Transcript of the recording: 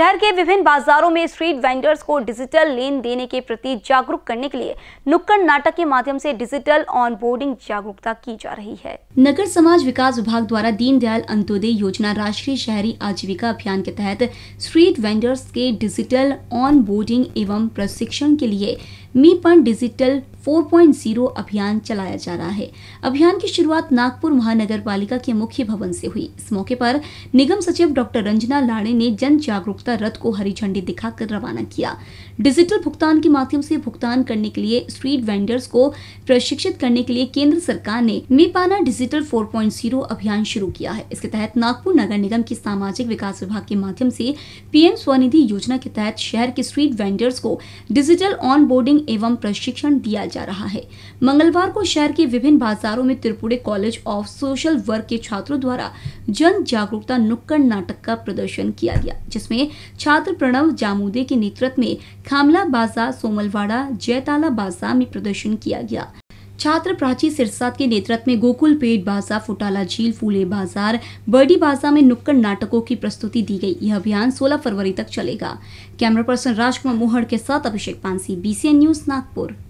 शहर के विभिन्न बाजारों में स्ट्रीट वेंडर्स को डिजिटल लेन देने के प्रति जागरूक करने के लिए नुक्कड़ नाटक के माध्यम से डिजिटल ऑन बोर्डिंग जागरूकता की जा रही है नगर समाज विकास विभाग द्वारा दीनदयाल अंत्योदय योजना राष्ट्रीय शहरी आजीविका अभियान के तहत स्ट्रीट वेंडर्स के डिजिटल ऑन बोर्डिंग एवं प्रशिक्षण के लिए मीपन डिजिटल 4.0 अभियान चलाया जा रहा है अभियान की शुरुआत नागपुर महानगर पालिका के मुख्य भवन से हुई इस मौके पर निगम सचिव डॉक्टर रंजना लाड़े ने जन जागरूकता रथ को हरी झंडी दिखाकर रवाना किया डिजिटल भुगतान के माध्यम से भुगतान करने के लिए स्ट्रीट वेंडर्स को प्रशिक्षित करने के लिए केंद्र सरकार ने मेपाना डिजिटल फोर अभियान शुरू किया है इसके तहत नागपुर नगर निगम की सामाजिक विकास विभाग के माध्यम से पीएम स्वनिधि योजना के तहत शहर के स्ट्रीट वेंडर्स को डिजिटल ऑन बोर्डिंग एवं प्रशिक्षण दिया जा रहा है मंगलवार को शहर के विभिन्न बाजारों में Tirpude college of social work के छात्रों द्वारा जन जागरूकता नुक्कड़ नाटक का प्रदर्शन किया गया जिसमें छात्र प्रणव जामुदे के नेतृत्व में खामला बाजार सोमलवाड़ा जयताला बाजार में प्रदर्शन किया गया छात्र प्राची सिरसाद के नेतृत्व में गोकुल पेट बाजार फुटाला झील फूले बाजार बर्डी बाजार में नुक्कड़ नाटकों की प्रस्तुति दी गई यह अभियान 16 फरवरी तक चलेगा कैमरा पर्सन राजकुमार मोहड़ के साथ अभिषेक पानसी बीसीएन न्यूज नागपुर